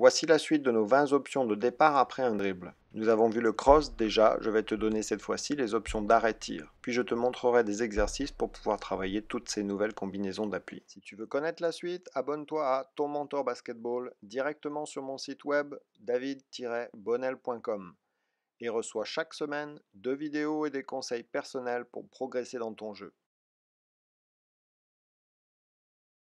Voici la suite de nos 20 options de départ après un dribble. Nous avons vu le cross déjà, je vais te donner cette fois-ci les options d'arrêt-tir, puis je te montrerai des exercices pour pouvoir travailler toutes ces nouvelles combinaisons d'appui. Si tu veux connaître la suite, abonne-toi à Ton Mentor Basketball directement sur mon site web david-bonnel.com et reçois chaque semaine deux vidéos et des conseils personnels pour progresser dans ton jeu.